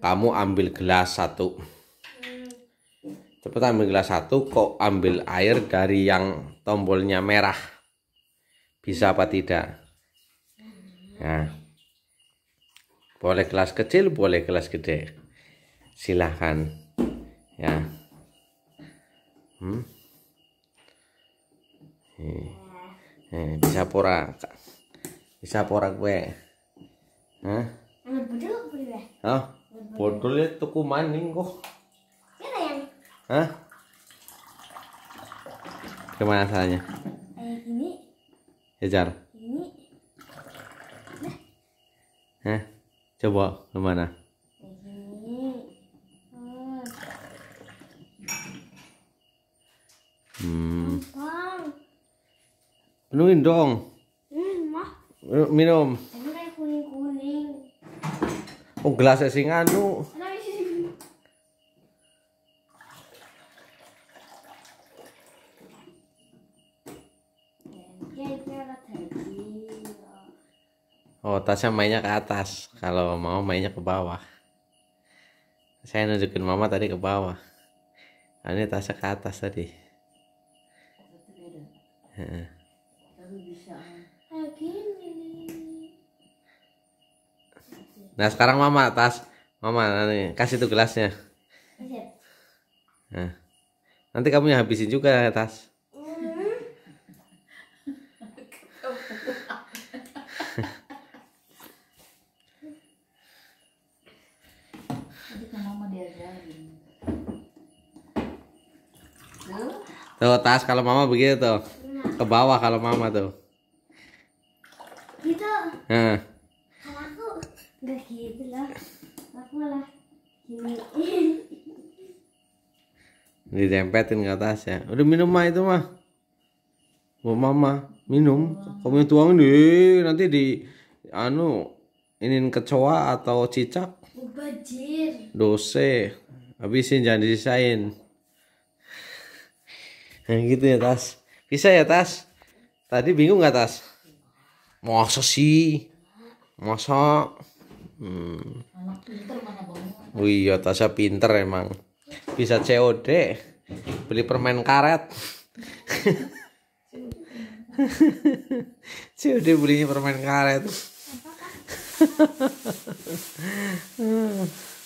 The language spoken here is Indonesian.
kamu ambil gelas satu cepat ambil gelas satu kok ambil air dari yang tombolnya merah bisa apa tidak nah boleh gelas kecil boleh gelas gede silahkan ya hmm. Eh, eh bisa pora bisa pora gue Hah? Oh? Bodolnya tuku maning kok. Hah? Gimana caranya? Eh, ini. Ya, Ini. Nah. Hah? Coba gimana? Hmm. Penuhin dong. Hmm, mah. Eh, minum. Oh gelas sing anu. Oh, tasnya mainnya ke atas. Kalau mau mainnya ke bawah. Saya nunjukin mama tadi ke bawah. Nah, ini tasnya ke atas tadi. Heeh. Nah sekarang mama atas mama nanti kasih tuh gelasnya. Nah, nanti kamu yang habisin juga tas. Tuh tas kalau mama begitu tuh. Iya. Ke bawah kalau mama tuh. Gitu. Nah. Gak gitu lah. Aku lah. Didempetin ke atas ya. Udah minum mah itu mah. Bu mama minum. Kamu tuang deh nanti di anu inin kecoa atau cicak. Bajir. Dose. Habisin jangan disisain. Nah, gitu ya tas. Bisa ya tas. Tadi bingung gak tas? Masa sih? Masa? Hmm. Wih, ya Tasya pinter emang. Bisa COD, beli permen karet. COD belinya permen karet.